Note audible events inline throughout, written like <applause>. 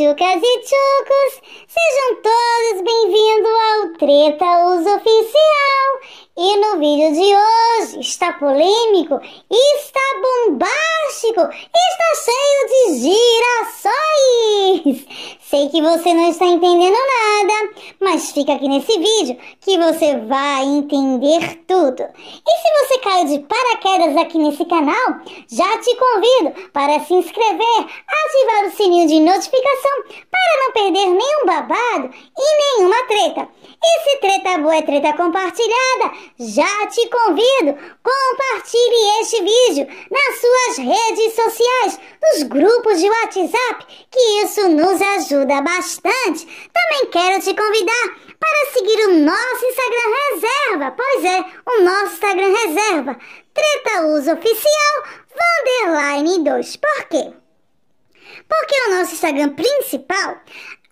Tchucas e tchucos, sejam todos bem-vindos ao Treta Uso Oficial. E no vídeo de hoje está polêmico, está bombástico, está cheio de girassóis. Sei que você não está entendendo nada, mas fica aqui nesse vídeo que você vai entender tudo. E se você caiu de paraquedas aqui nesse canal, já te convido para se inscrever, ativar o sininho de notificação para não perder nenhum babado e nenhuma treta. E se treta boa é treta compartilhada, já te convido, compartilhe este vídeo nas suas redes sociais, nos grupos de WhatsApp, que isso nos ajuda bastante. Também quero te convidar para seguir o nosso Instagram Reserva. Pois é, o nosso Instagram Reserva. Treta Uso Oficial, Vanderline 2. Por quê? Porque o nosso Instagram principal,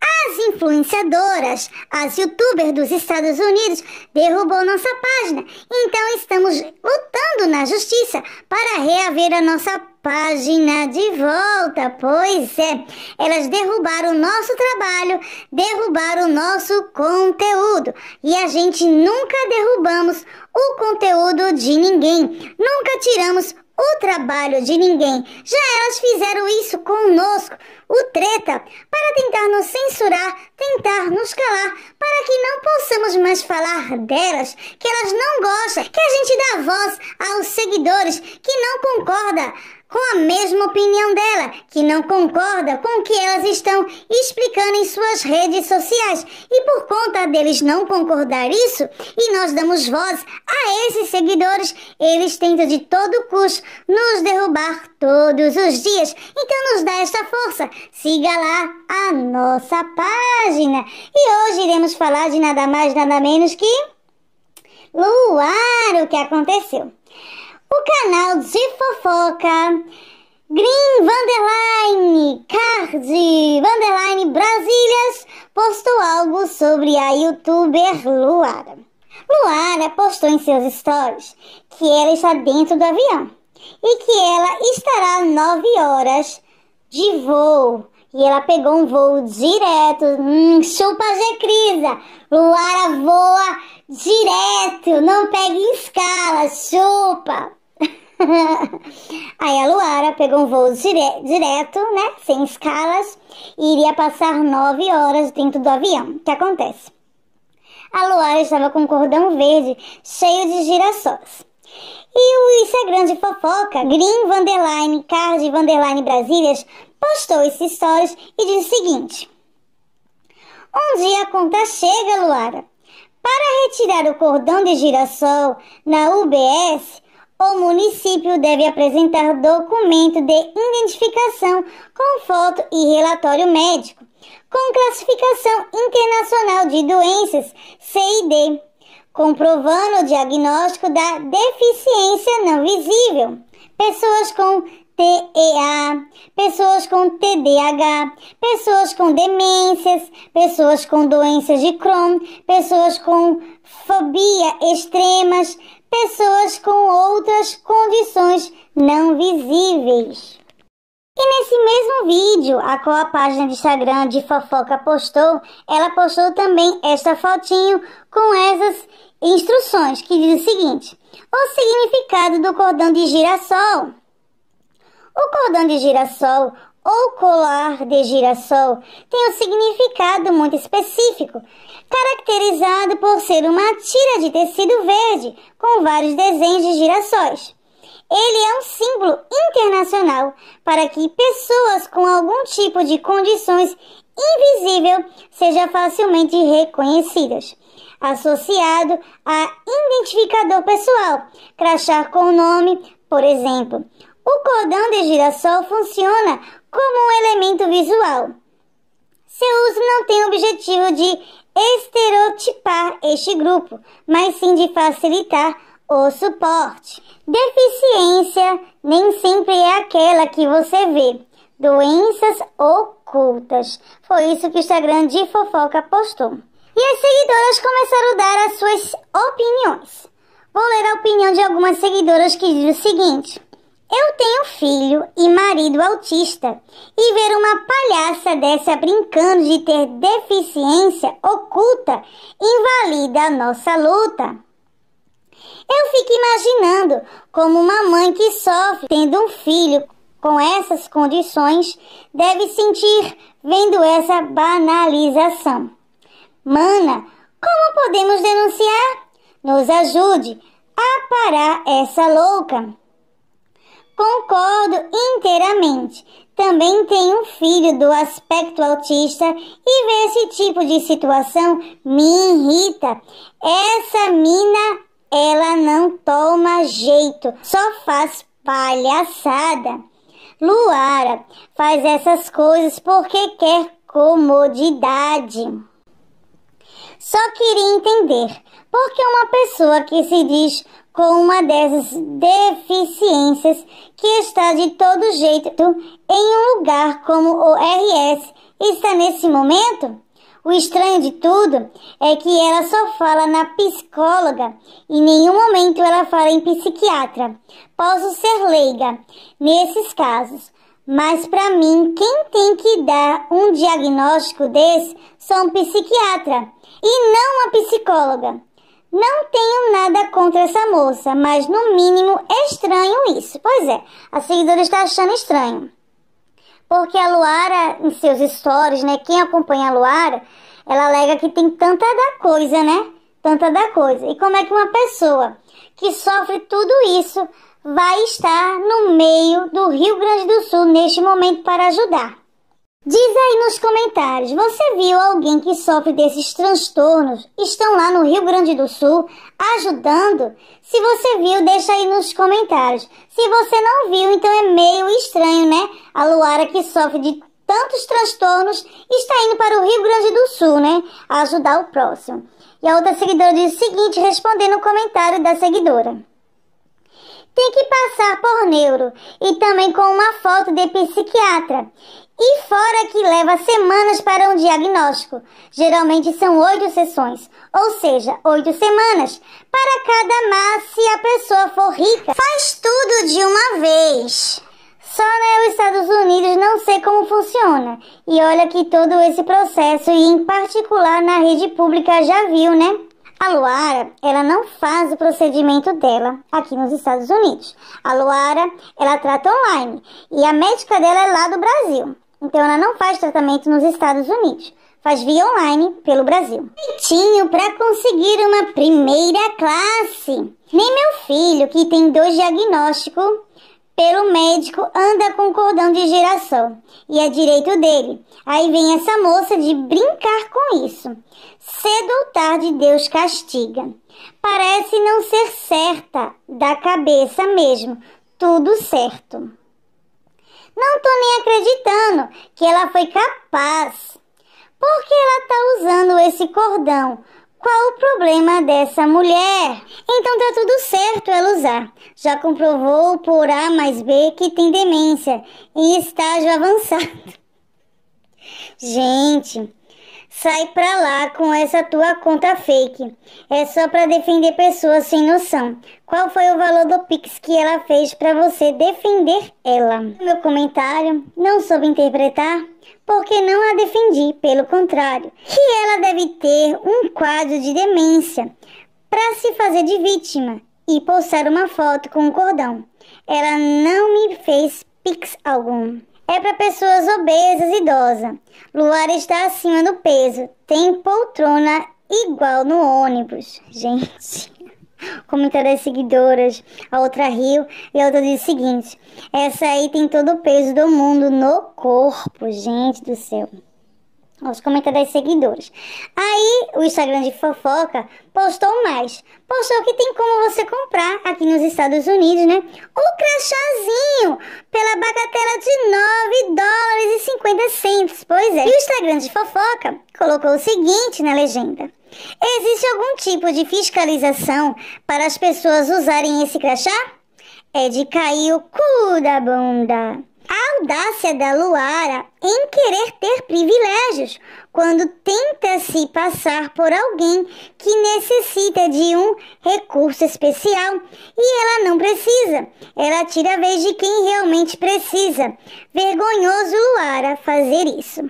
as influenciadoras, as youtubers dos Estados Unidos derrubou nossa página, então estamos lutando na justiça para reaver a nossa página de volta. Pois é, elas derrubaram o nosso trabalho, derrubaram o nosso conteúdo e a gente nunca derrubamos o conteúdo de ninguém, nunca tiramos o trabalho de ninguém. Já elas fizeram isso conosco, o treta, para tentar nos censurar, tentar nos calar, para que não possamos mais falar delas, que elas não gostam, que a gente dá voz aos seguidores que não concorda com a mesma opinião dela, que não concorda com o que elas estão explicando em suas redes sociais. E por conta deles não concordar isso, e nós damos voz a esses seguidores, eles tentam de todo custo nos derrubar todos os dias. Então nos dá esta força. Siga lá a nossa página. E hoje iremos falar de nada mais, nada menos que Luar, o que aconteceu o canal de fofoca Green Vanderline Card Vanderline Brasílias postou algo sobre a youtuber Luara. Luara postou em seus stories que ela está dentro do avião e que ela estará 9 horas de voo. E ela pegou um voo direto. Hum, chupa crisa. Luara voa direto, não pega escala, chupa! <laughs> Aí a Luara pegou um voo dire direto, né? Sem escalas, e iria passar nove horas dentro do avião. O que acontece? A Luara estava com um cordão verde cheio de girassóis. E o Instagram é de fofoca, Green Vanderline Card Vanderline Brasílias, postou esses stories e disse o seguinte: Um dia a conta chega, Luara. Para retirar o cordão de girassol na UBS, o município deve apresentar documento de identificação com foto e relatório médico, com classificação internacional de doenças CID, comprovando o diagnóstico da deficiência não visível. Pessoas com TEA, pessoas com TDAH, pessoas com demências, pessoas com doenças de Crohn, pessoas com fobia extremas, pessoas com outras condições não visíveis. E nesse mesmo vídeo, a qual a página de Instagram de Fofoca postou, ela postou também esta fotinho com essas instruções que diz o seguinte: o significado do cordão de girassol. O cordão de girassol ou colar de girassol tem um significado muito específico, caracterizado por ser uma tira de tecido verde com vários desenhos de girassóis. Ele é um símbolo internacional para que pessoas com algum tipo de condições invisível sejam facilmente reconhecidas. Associado a identificador pessoal, crachá com o nome, por exemplo. O cordão de girassol funciona como um elemento visual. Seu uso não tem o objetivo de estereotipar este grupo, mas sim de facilitar o suporte. Deficiência nem sempre é aquela que você vê. Doenças ocultas. Foi isso que o Instagram de fofoca postou. E as seguidoras começaram a dar as suas opiniões. Vou ler a opinião de algumas seguidoras que diz o seguinte: eu tenho filho e marido autista, e ver uma palhaça dessa brincando de ter deficiência oculta invalida a nossa luta. Eu fico imaginando como uma mãe que sofre tendo um filho com essas condições deve sentir vendo essa banalização. Mana, como podemos denunciar? Nos ajude a parar essa louca. Concordo inteiramente. Também tenho um filho do aspecto autista e ver esse tipo de situação me irrita. Essa mina, ela não toma jeito, só faz palhaçada. Luara faz essas coisas porque quer comodidade. Só queria entender por que uma pessoa que se diz com uma dessas deficiências que está de todo jeito em um lugar como o RS está nesse momento? O estranho de tudo é que ela só fala na psicóloga, em nenhum momento ela fala em psiquiatra. Posso ser leiga nesses casos, mas para mim quem tem que dar um diagnóstico desse são psiquiatra e não uma psicóloga. Não tenho nada contra essa moça, mas no mínimo é estranho isso. Pois é, a seguidora está achando estranho. Porque a Luara, em seus stories, né? Quem acompanha a Luara, ela alega que tem tanta da coisa, né? Tanta da coisa. E como é que uma pessoa que sofre tudo isso vai estar no meio do Rio Grande do Sul neste momento para ajudar? Diz aí nos comentários, você viu alguém que sofre desses transtornos? Estão lá no Rio Grande do Sul ajudando? Se você viu, deixa aí nos comentários. Se você não viu, então é meio estranho, né? A Luara que sofre de tantos transtornos está indo para o Rio Grande do Sul, né? A ajudar o próximo. E a outra seguidora diz o seguinte, respondendo o comentário da seguidora tem que passar por neuro e também com uma foto de psiquiatra. E fora que leva semanas para um diagnóstico, geralmente são oito sessões, ou seja, oito semanas, para cada má se a pessoa for rica. Faz tudo de uma vez. Só nos né, Estados Unidos não sei como funciona. E olha que todo esse processo, e em particular na rede pública, já viu, né? A Luara, ela não faz o procedimento dela aqui nos Estados Unidos. A Luara, ela trata online e a médica dela é lá do Brasil. Então ela não faz tratamento nos Estados Unidos, faz via online pelo Brasil. Jeitinho para conseguir uma primeira classe. Nem meu filho, que tem dois diagnósticos, pelo médico anda com cordão de girassol e é direito dele. Aí vem essa moça de brincar com isso. Cedo ou tarde Deus castiga. Parece não ser certa, da cabeça mesmo, tudo certo. Não tô nem acreditando que ela foi capaz. Por que ela tá usando esse cordão? Qual o problema dessa mulher? Então tá tudo certo ela usar. Já comprovou por A mais B que tem demência em estágio avançado. <laughs> Gente, Sai pra lá com essa tua conta fake. É só pra defender pessoas sem noção. Qual foi o valor do Pix que ela fez pra você defender ela? Meu comentário, não soube interpretar? Porque não a defendi, pelo contrário. Que ela deve ter um quadro de demência pra se fazer de vítima e postar uma foto com um cordão. Ela não me fez Pix algum é para pessoas obesas e idosas. Luara está acima do peso, tem poltrona igual no ônibus. <laughs> Gente, comentário das seguidoras, a outra riu e a outra diz o seguinte: essa aí tem todo o peso do mundo no corpo, gente do céu comentários comentadores é é seguidores. Aí o Instagram de fofoca postou mais. Postou que tem como você comprar aqui nos Estados Unidos, né? O crachazinho pela bagatela de 9 dólares e 50 centos. Pois é. E o Instagram de fofoca colocou o seguinte na legenda. Existe algum tipo de fiscalização para as pessoas usarem esse crachá? É de cair o cu da bunda. A audácia da Luara em querer ter privilégios quando tenta se passar por alguém que necessita de um recurso especial e ela não precisa. Ela tira a vez de quem realmente precisa. Vergonhoso Luara fazer isso.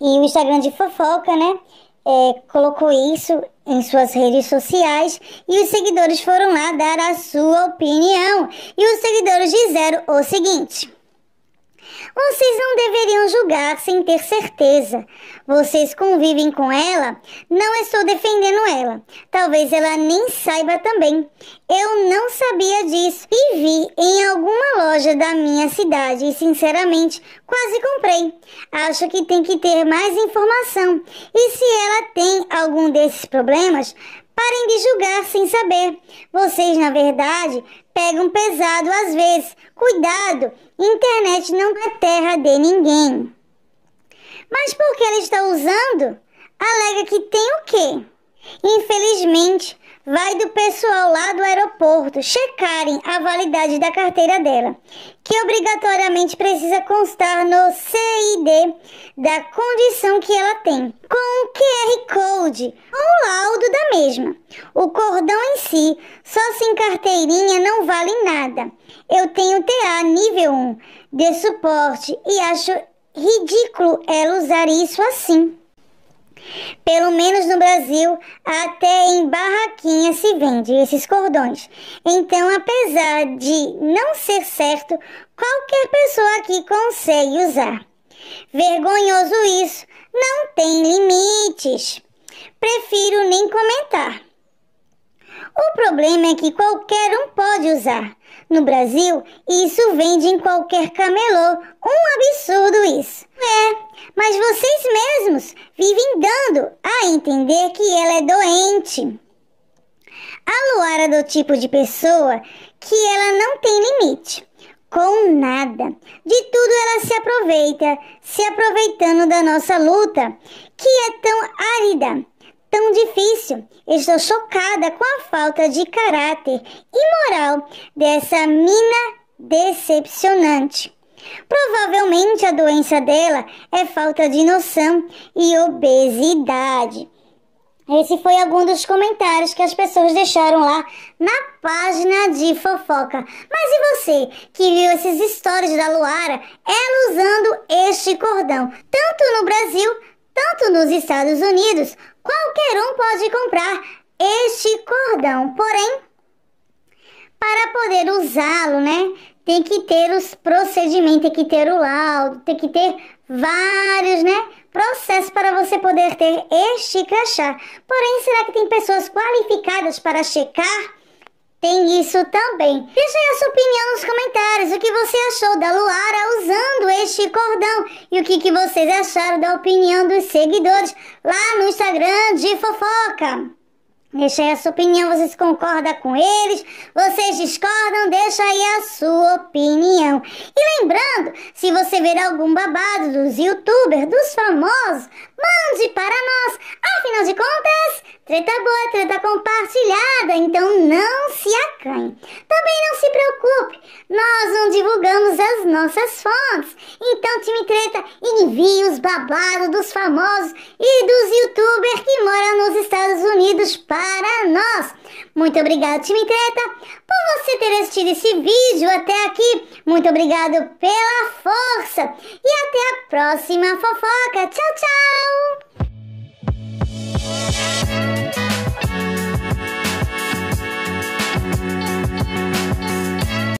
E o Instagram de fofoca, né? é, colocou isso em suas redes sociais e os seguidores foram lá dar a sua opinião. E os seguidores disseram o seguinte. Vocês não deveriam julgar sem ter certeza. Vocês convivem com ela, não estou defendendo ela. Talvez ela nem saiba também. Eu não sabia disso e vi em alguma loja da minha cidade e, sinceramente, quase comprei. Acho que tem que ter mais informação. E se ela tem algum desses problemas, Parem de julgar sem saber. Vocês, na verdade, pegam pesado às vezes. Cuidado! Internet não é terra de ninguém. Mas por que ela está usando? Alega que tem o quê? Infelizmente, vai do pessoal lá do aeroporto checarem a validade da carteira dela, que obrigatoriamente precisa constar no CID da condição que ela tem, com um QR Code ou laudo da mesma. O cordão em si, só sem carteirinha, não vale nada. Eu tenho TA nível 1 de suporte e acho ridículo ela usar isso assim. Pelo menos no Brasil, até em barraquinha se vende esses cordões. Então, apesar de não ser certo, qualquer pessoa aqui consegue usar. Vergonhoso isso, não tem limites. Prefiro nem comentar. O problema é que qualquer um pode usar. No Brasil, isso vende em qualquer camelô, um entender que ela é doente. A Luara é do tipo de pessoa que ela não tem limite com nada. De tudo ela se aproveita, se aproveitando da nossa luta, que é tão árida, tão difícil. Estou chocada com a falta de caráter e moral dessa mina decepcionante. Provavelmente a doença dela é falta de noção e obesidade. Esse foi algum dos comentários que as pessoas deixaram lá na página de fofoca. Mas e você que viu esses stories da Luara ela usando este cordão? Tanto no Brasil, tanto nos Estados Unidos, qualquer um pode comprar este cordão. Porém, para poder usá-lo, né? Tem que ter os procedimentos, tem que ter o laudo, tem que ter vários, né? processo para você poder ter este crachá. Porém, será que tem pessoas qualificadas para checar? Tem isso também. Deixe aí a sua opinião nos comentários. O que você achou da Luara usando este cordão? E o que, que vocês acharam da opinião dos seguidores lá no Instagram de fofoca? Deixa aí a sua opinião, vocês concordam com eles, vocês discordam, deixa aí a sua opinião. E lembrando, se você ver algum babado dos youtubers, dos famosos, Mande para nós! Afinal de contas, treta boa, é treta compartilhada, então não se acanhe. Também não se preocupe, nós não divulgamos as nossas fontes. Então, time treta, envie os babados dos famosos e dos youtubers que moram nos Estados Unidos para nós. Muito obrigado, time treta, por você ter assistido esse vídeo até aqui. Muito obrigado pela força e até a próxima fofoca. Tchau, tchau!